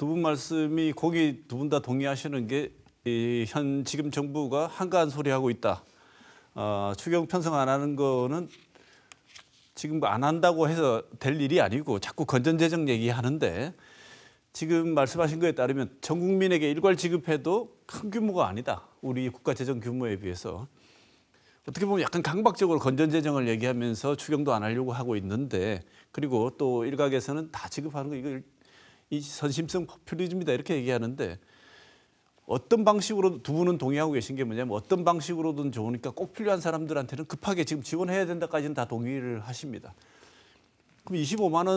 두 분 말씀이 거기 두 분 다 동의하시는 게 현 지금 정부가 한가한 소리 하고 있다. 어, 추경 편성 안 하는 거는 지금 안 한다고 해서 될 일이 아니고 자꾸 건전재정 얘기하는데 지금 말씀하신 거에 따르면 전 국민에게 일괄 지급해도 큰 규모가 아니다. 우리 국가 재정 규모에 비해서 어떻게 보면 약간 강박적으로 건전재정을 얘기하면서 추경도 안 하려고 하고 있는데 그리고 또 일각에서는 다 지급하는 거 이거 이 선심성 포퓰리즘이다 이렇게 얘기하는데 어떤 방식으로 두 분은 동의하고 계신 게 뭐냐면 어떤 방식으로든 좋으니까 꼭 필요한 사람들한테는 급하게 지금 지원해야 된다까지는 다 동의를 하십니다. 그럼 25만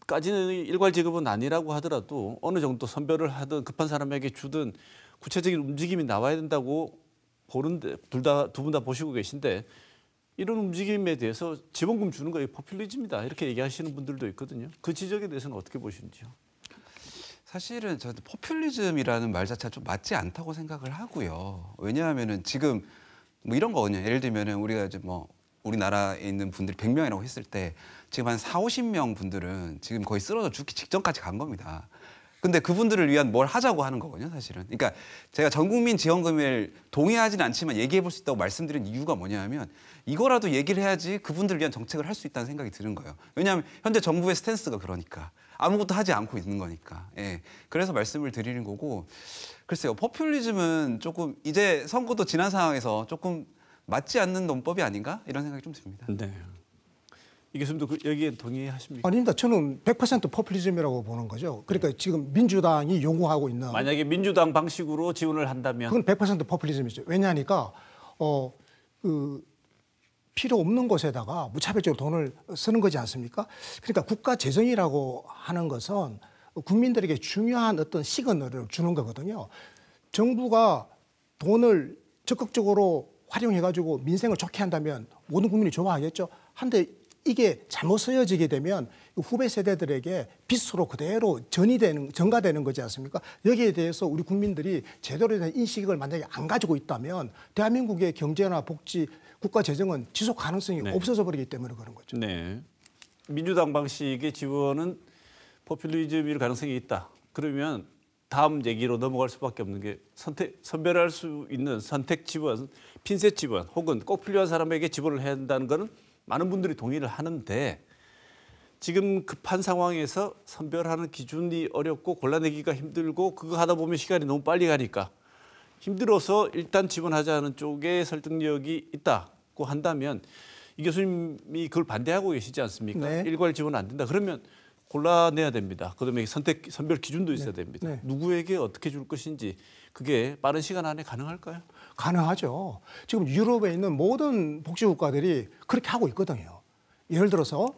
원까지는 일괄 지급은 아니라고 하더라도 어느 정도 선별을 하든 급한 사람에게 주든 구체적인 움직임이 나와야 된다고 보는데 둘 다 두 분 다 보시고 계신데 이런 움직임에 대해서 지원금 주는 거의 포퓰리즘이다 이렇게 얘기하시는 분들도 있거든요. 그 지적에 대해서는 어떻게 보시는지요? 사실은 저한테 포퓰리즘이라는 말 자체가 좀 맞지 않다고 생각을 하고요. 왜냐하면은 지금 뭐 이런 거거든요. 예를 들면은 우리가 이제 뭐 우리나라에 있는 분들이 100명이라고 했을 때 지금 한 4, 50명 분들은 지금 거의 쓰러져 죽기 직전까지 간 겁니다. 근데 그분들을 위한 뭘 하자고 하는 거거든요, 사실은. 그러니까 제가 전 국민 지원금을 동의하진 않지만 얘기해 볼 수 있다고 말씀드린 이유가 뭐냐면 이거라도 얘기를 해야지 그분들을 위한 정책을 할 수 있다는 생각이 드는 거예요. 왜냐하면 현재 정부의 스탠스가 그러니까. 아무것도 하지 않고 있는 거니까. 예. 그래서 말씀을 드리는 거고 글쎄요. 포퓰리즘은 조금 이제 선거도 지난 상황에서 조금 맞지 않는 논법이 아닌가 이런 생각이 좀 듭니다. 네. 이 교수님도 그 여기에 동의하십니까? 아닙니다. 저는 100% 포퓰리즘이라고 보는 거죠. 그러니까 네. 지금 민주당이 요구하고 있는 만약에 민주당 방식으로 지원을 한다면 그건 100% 포퓰리즘이죠. 왜냐하니까 어그 필요 없는 곳에다가 무차별적으로 돈을 쓰는 거지 않습니까? 그러니까 국가 재정이라고 하는 것은 국민들에게 중요한 어떤 시그널을 주는 거거든요. 정부가 돈을 적극적으로 활용해가지고 민생을 좋게 한다면 모든 국민이 좋아하겠죠. 한데 이게 잘못 쓰여지게 되면 후배 세대들에게 빚으로 그대로 전이되는, 전가되는 거지 않습니까? 여기에 대해서 우리 국민들이 제대로 된 인식을 만약에 안 가지고 있다면 대한민국의 경제나 복지 국가 재정은 지속 가능성이 네. 없어져 버리기 때문에 그런 거죠. 네. 민주당 방식의 지원은 포퓰리즘일 가능성이 있다. 그러면 다음 얘기로 넘어갈 수밖에 없는 게 선택 선별할 수 있는 선택 지원, 핀셋 지원 혹은 꼭 필요한 사람에게 지원을 해야 한다는 거는 많은 분들이 동의를 하는데 지금 급한 상황에서 선별하는 기준이 어렵고 골라내기가 힘들고 그거 하다 보면 시간이 너무 빨리 가니까 힘들어서 일단 지원하자는 쪽에 설득력이 있다고 한다면 이 교수님이 그걸 반대하고 계시지 않습니까? 네. 일괄 지원 안 된다. 그러면 골라내야 됩니다. 그다음에 선택 선별 기준도 있어야 네. 됩니다. 네. 누구에게 어떻게 줄 것인지 그게 빠른 시간 안에 가능할까요? 가능하죠. 지금 유럽에 있는 모든 복지국가들이 그렇게 하고 있거든요. 예를 들어서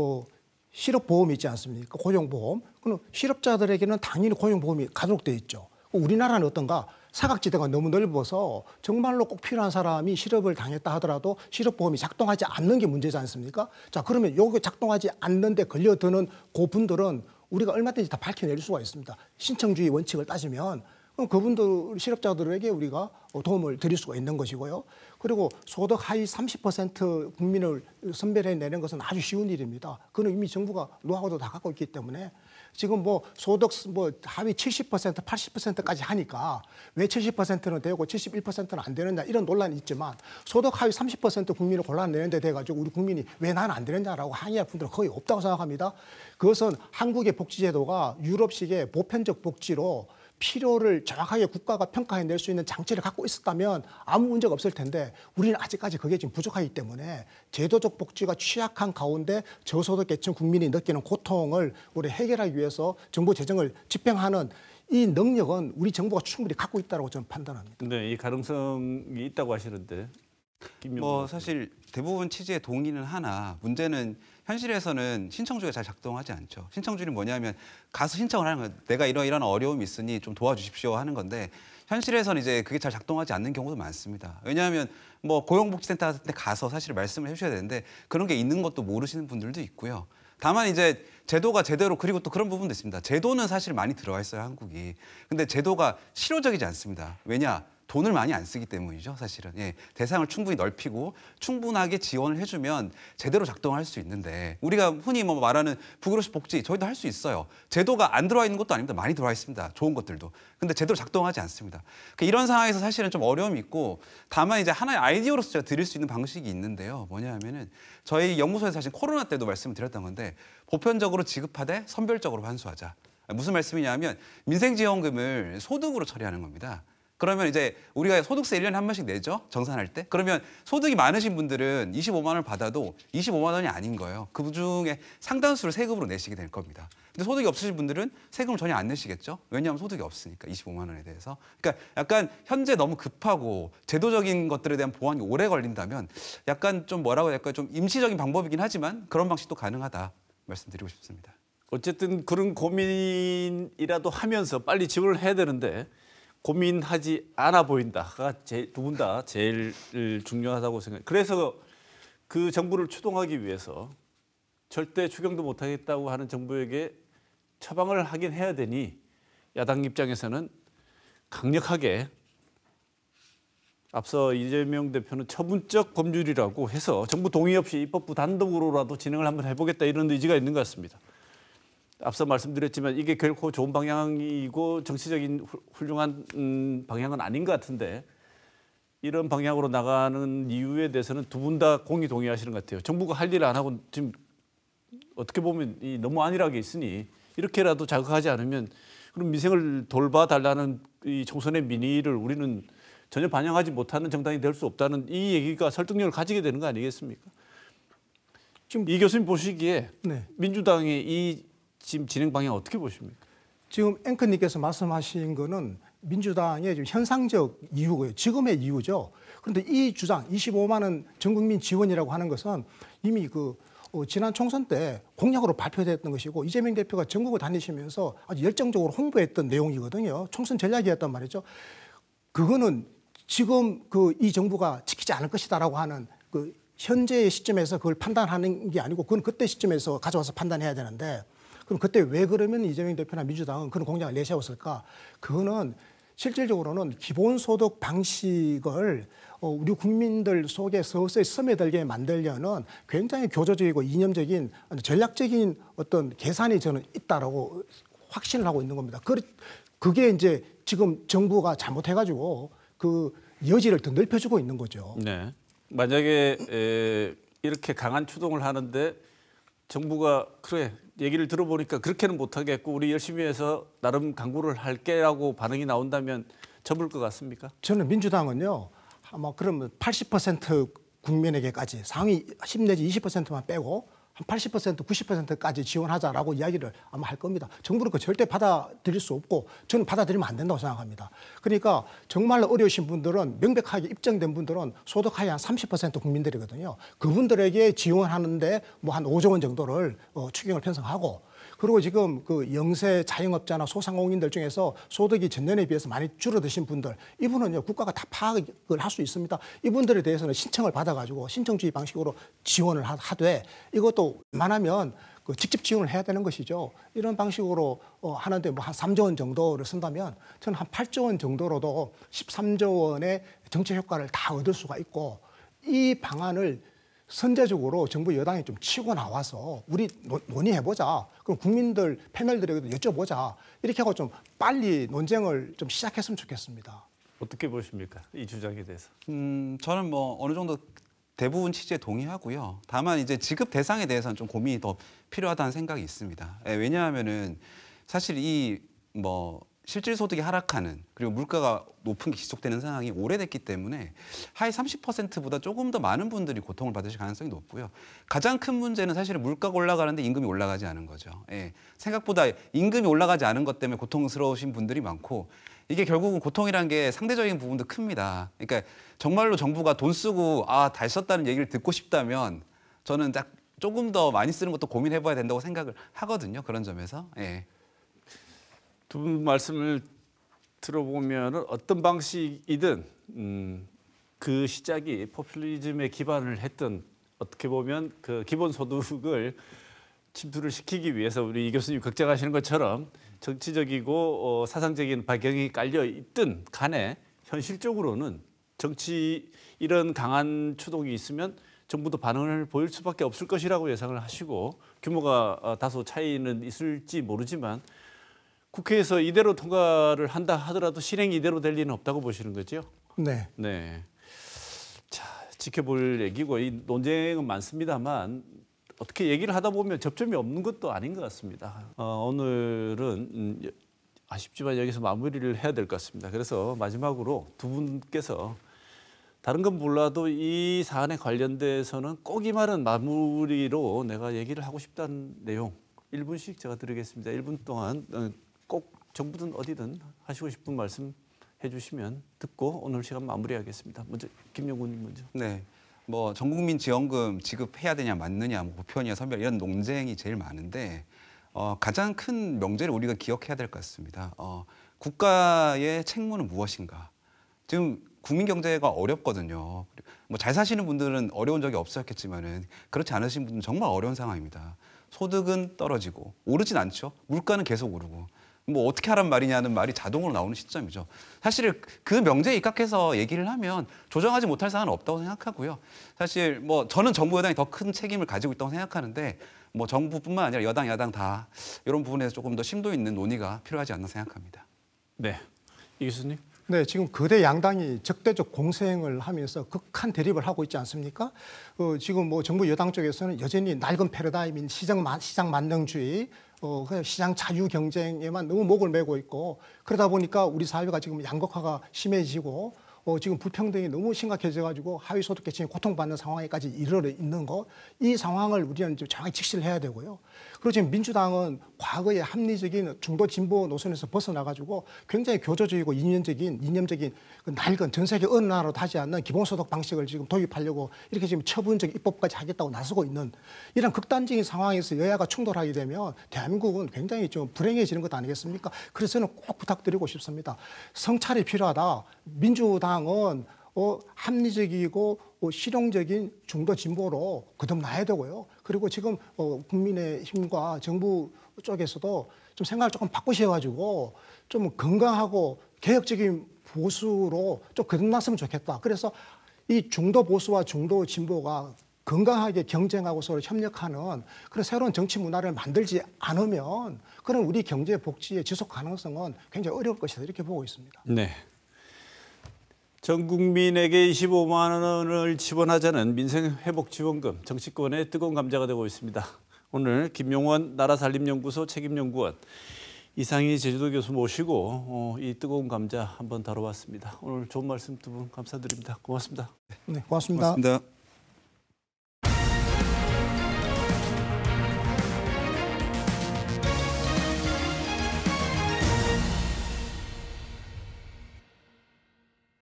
어, 실업보험 있지 않습니까? 고용보험. 그럼 실업자들에게는 당연히 고용보험이 가도록 돼 있죠. 우리나라는 어떤가? 사각지대가 너무 넓어서 정말로 꼭 필요한 사람이 실업을 당했다 하더라도 실업보험이 작동하지 않는 게 문제지 않습니까? 자, 그러면 요게 작동하지 않는데 걸려드는 고그 분들은 우리가 얼마든지 다 밝혀낼 수가 있습니다. 신청주의 원칙을 따지면 그럼 그분들 실업자들에게 우리가 도움을 드릴 수가 있는 것이고요. 그리고 소득 하위 30% 국민을 선별해내는 것은 아주 쉬운 일입니다. 그는 이미 정부가 노하우도 다 갖고 있기 때문에 지금 뭐 소득 뭐 하위 70% 80%까지 하니까 왜 70%는 되고 71%는 안 되느냐 이런 논란이 있지만 소득 하위 30% 국민을 골라내는데 돼가지고 우리 국민이 왜 나는 안 되느냐라고 항의할 분들은 거의 없다고 생각합니다. 그것은 한국의 복지제도가 유럽식의 보편적 복지로 필요를 정확하게 국가가 평가해낼 수 있는 장치를 갖고 있었다면 아무 문제가 없을 텐데 우리는 아직까지 그게 지금 부족하기 때문에 제도적 복지가 취약한 가운데 저소득 계층 국민이 느끼는 고통을 우리 해결하기 위해서 정부 재정을 집행하는 이 능력은 우리 정부가 충분히 갖고 있다고 저는 판단합니다. 네, 이 가능성이 있다고 하시는데. 뭐 사실 대부분 취지에 동의는 하나 문제는 현실에서는 신청조에 잘 작동하지 않죠. 신청조는 뭐냐면 가서 신청을 하는 거예요. 내가 이런 이런 어려움이 있으니 좀 도와주십시오 하는 건데 현실에서는 이제 그게 잘 작동하지 않는 경우도 많습니다. 왜냐하면 뭐 고용복지센터 같은 데 가서 사실 말씀을 해주셔야 되는데 그런 게 있는 것도 모르시는 분들도 있고요. 다만 이제 제도가 제대로 그리고 또 그런 부분도 있습니다. 제도는 사실 많이 들어와 있어요 한국이. 근데 제도가 실효적이지 않습니다. 왜냐 돈을 많이 안 쓰기 때문이죠, 사실은. 예, 대상을 충분히 넓히고 충분하게 지원을 해주면 제대로 작동할 수 있는데 우리가 흔히 뭐 말하는 북으로시 복지 저희도 할 수 있어요. 제도가 안 들어와 있는 것도 아닙니다. 많이 들어와 있습니다. 좋은 것들도. 근데 제대로 작동하지 않습니다. 그러니까 이런 상황에서 사실은 좀 어려움이 있고 다만 이제 하나의 아이디어로서 제가 드릴 수 있는 방식이 있는데요. 뭐냐 하면은 저희 연구소에서 사실 코로나 때도 말씀을 드렸던 건데 보편적으로 지급하되 선별적으로 환수하자. 무슨 말씀이냐면 하 민생지원금을 소득으로 처리하는 겁니다. 그러면 이제 우리가 소득세 1년에 한 번씩 내죠. 정산할 때. 그러면 소득이 많으신 분들은 25만 원을 받아도 25만 원이 아닌 거예요. 그 중에 상당수를 세금으로 내시게 될 겁니다. 근데 소득이 없으신 분들은 세금을 전혀 안 내시겠죠. 왜냐하면 소득이 없으니까 25만 원에 대해서. 그러니까 약간 현재 너무 급하고 제도적인 것들에 대한 보완이 오래 걸린다면 약간 좀 뭐라고 해야 될까요? 좀 임시적인 방법이긴 하지만 그런 방식도 가능하다 말씀드리고 싶습니다. 어쨌든 그런 고민이라도 하면서 빨리 지불을 해야 되는데 고민하지 않아 보인다가 두 분 다 제일 중요하다고 생각해요. 그래서 그 정부를 추동하기 위해서 절대 추경도 못하겠다고 하는 정부에게 처방을 하긴 해야 되니 야당 입장에서는 강력하게 앞서 이재명 대표는 처분적 법률이라고 해서 정부 동의 없이 입법부 단독으로라도 진행을 한번 해보겠다 이런 의지가 있는 것 같습니다. 앞서 말씀드렸지만 이게 결코 좋은 방향이고 정치적인 훌륭한 음, 방향은 아닌 것 같은데 이런 방향으로 나가는 이유에 대해서는 두 분 다 공이 동의하시는 것 같아요. 정부가 할 일을 안 하고 지금 어떻게 보면 너무 안일하게 있으니 이렇게라도 자극하지 않으면 그럼 민생을 돌봐달라는 이 총선의 민의를 우리는 전혀 반영하지 못하는 정당이 될 수 없다는 이 얘기가 설득력을 가지게 되는 거 아니겠습니까? 지금 이 교수님 보시기에 네. 민주당이 이 지금 진행 방향 어떻게 보십니까? 지금 앵커님께서 말씀하신 거는 민주당의 지금 현상적 이유고요. 지금의 이유죠. 그런데 이 주장 25만 원 전국민 지원이라고 하는 것은 이미 그 어, 지난 총선 때 공약으로 발표됐던 것이고 이재명 대표가 전국을 다니시면서 아주 열정적으로 홍보했던 내용이거든요. 총선 전략이었단 말이죠. 그거는 지금 그 이 정부가 지키지 않을 것이다라고 하는 그 현재의 시점에서 그걸 판단하는 게 아니고 그건 그때 시점에서 가져와서 판단해야 되는데 그럼 그때 왜 그러면 이재명 대표나 민주당은 그런 공약을 내세웠을까? 그거는 실질적으로는 기본소득 방식을 어, 우리 국민들 속에 서서히 스며들게 만들려는 굉장히 교조적이고 이념적인 전략적인 어떤 계산이 저는 있다라고 확신을 하고 있는 겁니다. 그게 이제 지금 정부가 잘못해가지고 그 여지를 더 넓혀주고 있는 거죠. 네. 만약에 이렇게 강한 추동을 하는데 정부가 그래 얘기를 들어보니까 그렇게는 못하겠고 우리 열심히 해서 나름 강구를 할게라고 반응이 나온다면 접을 것 같습니까? 저는 민주당은요. 아마 그러면 80% 국민에게까지 상위 10 내지 20%만 빼고 한 80%, 90%까지 지원하자라고 이야기를 아마 할 겁니다. 정부는 그 절대 받아들일 수 없고 저는 받아들이면 안 된다고 생각합니다. 그러니까 정말 어려우신 분들은 명백하게 입증된 분들은 소득 하위 한30% 국민들이거든요. 그분들에게 지원하는데 뭐 한 5조 원 정도를 어, 추경을 편성하고 그리고 지금 그 영세 자영업자나 소상공인들 중에서 소득이 전년에 비해서 많이 줄어드신 분들 이분은요 국가가 다 파악을 할 수 있습니다. 이분들에 대해서는 신청을 받아가지고 신청주의 방식으로 지원을 하되 이것도 웬만하면 그 직접 지원을 해야 되는 것이죠. 이런 방식으로 어, 하는데 뭐 한 3조 원 정도를 쓴다면 저는 한 8조 원 정도로도 13조 원의 정책 효과를 다 얻을 수가 있고 이 방안을 선제적으로 정부 여당이 좀 치고 나와서 우리 논의해보자. 그럼 국민들 패널들에게도 여쭤보자. 이렇게 하고 좀 빨리 논쟁을 좀 시작했으면 좋겠습니다. 어떻게 보십니까? 이 주장에 대해서. 음, 저는 뭐 어느 정도 대부분 취지에 동의하고요. 다만 이제 지급 대상에 대해서는 좀 고민이 더 필요하다는 생각이 있습니다. 예, 왜냐하면은 사실 이뭐 실질 소득이 하락하는 그리고 물가가 높은 게 지속되는 상황이 오래됐기 때문에 하위 30%보다 조금 더 많은 분들이 고통을 받으실 가능성이 높고요. 가장 큰 문제는 사실은 물가가 올라가는데 임금이 올라가지 않은 거죠. 예. 생각보다 임금이 올라가지 않은 것 때문에 고통스러우신 분들이 많고 이게 결국은 고통이라는 게 상대적인 부분도 큽니다. 그러니까 정말로 정부가 돈 쓰고 아, 잘 썼다는 얘기를 듣고 싶다면 저는 딱 조금 더 많이 쓰는 것도 고민해봐야 된다고 생각을 하거든요. 그런 점에서. 예. 두분 말씀을 들어보면 어떤 방식이든 음, 그 시작이 포퓰리즘에 기반을 했던 어떻게 보면 그 기본소득을 침투를 시키기 위해서 우리 이 교수님 걱정하시는 것처럼 정치적이고 어, 사상적인 배경이 깔려 있든 간에 현실적으로는 정치 이런 강한 추동이 있으면 정부도 반응을 보일 수밖에 없을 것이라고 예상을 하시고 규모가 어, 다소 차이는 있을지 모르지만 국회에서 이대로 통과를 한다 하더라도 실행이 이대로 될 리는 없다고 보시는 거죠? 네. 네. 자, 지켜볼 얘기고 이 논쟁은 많습니다만 어떻게 얘기를 하다 보면 접점이 없는 것도 아닌 것 같습니다. 어, 오늘은 음, 아쉽지만 여기서 마무리를 해야 될 것 같습니다. 그래서 마지막으로 두 분께서 다른 건 몰라도 이 사안에 관련돼서는 꼭 이 말은 마무리로 내가 얘기를 하고 싶다는 내용 1분씩 제가 드리겠습니다. 1분 동안 어, 정부든 어디든 하시고 싶은 말씀 해주시면 듣고 오늘 시간 마무리하겠습니다. 먼저 김영군님 먼저. 네. 뭐 전국민 지원금 지급해야 되냐 맞느냐 뭐 보편이냐 선별 이런 논쟁이 제일 많은데 어, 가장 큰 명제를 우리가 기억해야 될 것 같습니다. 어, 국가의 책무는 무엇인가? 지금 국민 경제가 어렵거든요. 뭐 잘 사시는 분들은 어려운 적이 없었겠지만은 그렇지 않으신 분들은 정말 어려운 상황입니다. 소득은 떨어지고 오르진 않죠. 물가는 계속 오르고 뭐 어떻게 하란 말이냐는 말이 자동으로 나오는 시점이죠. 사실 그 명제에 입각해서 얘기를 하면 조정하지 못할 사안은 없다고 생각하고요. 사실 뭐 저는 정부 여당이 더 큰 책임을 가지고 있다고 생각하는데 뭐 정부뿐만 아니라 여당 야당 다 이런 부분에서 조금 더 심도 있는 논의가 필요하지 않나 생각합니다. 네. 이 교수님. 네, 지금 거대 양당이 적대적 공세행을 하면서 극한 대립을 하고 있지 않습니까? 어, 지금 뭐 정부 여당 쪽에서는 여전히 낡은 패러다임인 시장, 시장 만능주의, 어, 시장 자유 경쟁에만 너무 목을 메고 있고 그러다 보니까 우리 사회가 지금 양극화가 심해지고 어, 지금 불평등이 너무 심각해져가지고 하위 소득 계층이 고통받는 상황에까지 이르러 있는 거, 이 상황을 우리는 좀 정확히 직시를 해야 되고요. 그리고 지금 민주당은 과거의 합리적인 중도 진보 노선에서 벗어나가지고 굉장히 교조적이고 이념적인 이념적인 그 낡은 전 세계 어느 나라로 타지 않는 기본소득 방식을 지금 도입하려고 이렇게 지금 처분적 입법까지 하겠다고 나서고 있는 이런 극단적인 상황에서 여야가 충돌하게 되면 대한민국은 굉장히 좀 불행해지는 것 아니겠습니까? 그래서 저는 꼭 부탁드리고 싶습니다. 성찰이 필요하다. 민주당 사항은 어, 합리적이고 어, 실용적인 중도 진보로 거듭나야 되고요. 그리고 지금 어, 국민의힘과 정부 쪽에서도 좀 생각을 조금 바꾸셔가지고 좀 건강하고 개혁적인 보수로 좀 거듭났으면 좋겠다. 그래서 이 중도 보수와 중도 진보가 건강하게 경쟁하고 서로 협력하는 그런 새로운 정치 문화를 만들지 않으면 그런 우리 경제 복지의 지속 가능성은 굉장히 어려울 것이다 이렇게 보고 있습니다. 네. 전 국민에게 25만 원을 지원하자는 민생회복지원금 정치권의 뜨거운 감자가 되고 있습니다. 오늘 김용원 나라살림연구소 책임연구원 이상희 제주도 교수 모시고 어, 이 뜨거운 감자 한번 다뤄봤습니다. 오늘 좋은 말씀 두 분 감사드립니다. 고맙습니다. 네, 고맙습니다. 고맙습니다.